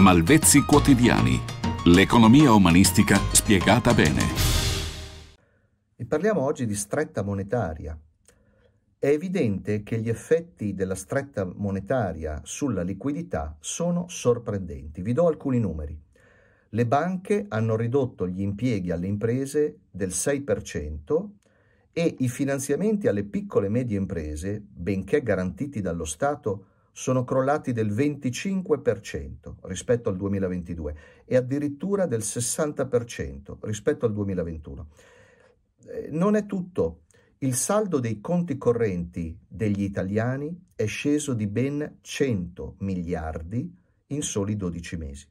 Malvezzi Quotidiani. L'economia umanistica spiegata bene. E parliamo oggi di stretta monetaria. È evidente che gli effetti della stretta monetaria sulla liquidità sono sorprendenti. Vi do alcuni numeri. Le banche hanno ridotto gli impieghi alle imprese del 6% e i finanziamenti alle piccole e medie imprese, benché garantiti dallo Stato, sono crollati del 25% rispetto al 2022 e addirittura del 60% rispetto al 2021. Eh, non è tutto. Il saldo dei conti correnti degli italiani è sceso di ben 100 miliardi in soli 12 mesi.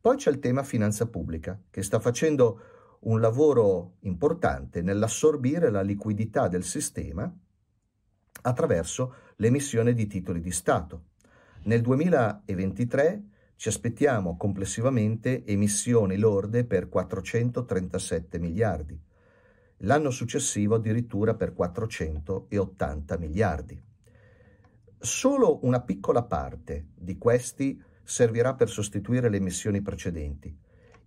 Poi c'è il tema finanza pubblica, che sta facendo un lavoro importante nell'assorbire la liquidità del sistema attraverso l'emissione di titoli di Stato. Nel 2023 ci aspettiamo complessivamente emissioni lorde per 437 miliardi, l'anno successivo addirittura per 480 miliardi. Solo una piccola parte di questi servirà per sostituire le emissioni precedenti,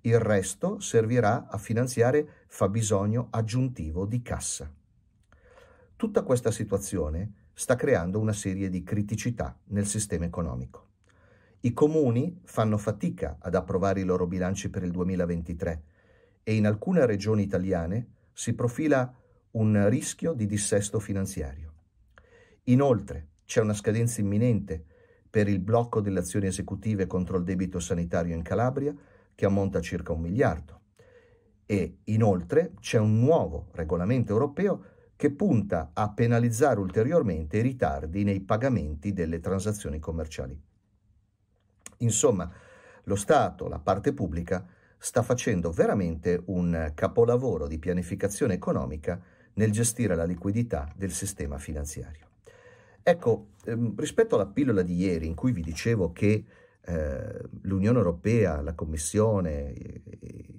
il resto servirà a finanziare fabbisogno aggiuntivo di cassa. Tutta questa situazione sta creando una serie di criticità nel sistema economico. I comuni fanno fatica ad approvare i loro bilanci per il 2023 e in alcune regioni italiane si profila un rischio di dissesto finanziario. Inoltre c'è una scadenza imminente per il blocco delle azioni esecutive contro il debito sanitario in Calabria che ammonta a circa un miliardo. E inoltre c'è un nuovo regolamento europeo che punta a penalizzare ulteriormente i ritardi nei pagamenti delle transazioni commerciali. Insomma, lo Stato, la parte pubblica, sta facendo veramente un capolavoro di pianificazione economica nel gestire la liquidità del sistema finanziario. Ecco, ehm, rispetto alla pillola di ieri in cui vi dicevo che eh, l'Unione Europea, la Commissione, eh,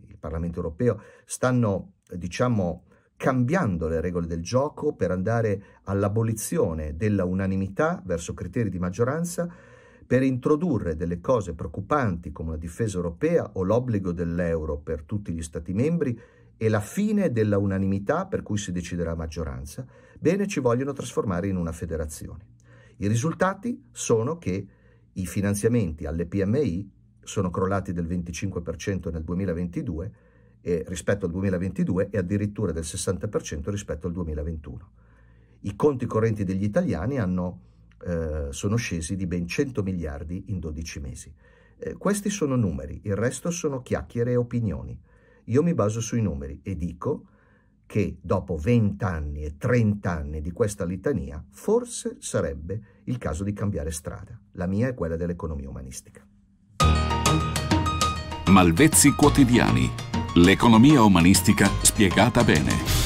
il Parlamento Europeo stanno, diciamo, cambiando le regole del gioco per andare all'abolizione della unanimità verso criteri di maggioranza, per introdurre delle cose preoccupanti come la difesa europea o l'obbligo dell'euro per tutti gli Stati membri e la fine della unanimità per cui si deciderà a maggioranza, bene ci vogliono trasformare in una federazione. I risultati sono che i finanziamenti alle PMI sono crollati del 25% nel 2022 eh, rispetto al 2022 e addirittura del 60% rispetto al 2021. I conti correnti degli italiani hanno, eh, sono scesi di ben 100 miliardi in 12 mesi. Eh, questi sono numeri, il resto sono chiacchiere e opinioni. Io mi baso sui numeri e dico che dopo 20 anni e 30 anni di questa litania forse sarebbe il caso di cambiare strada. La mia è quella dell'economia umanistica. Malvezzi quotidiani L'economia umanistica spiegata bene.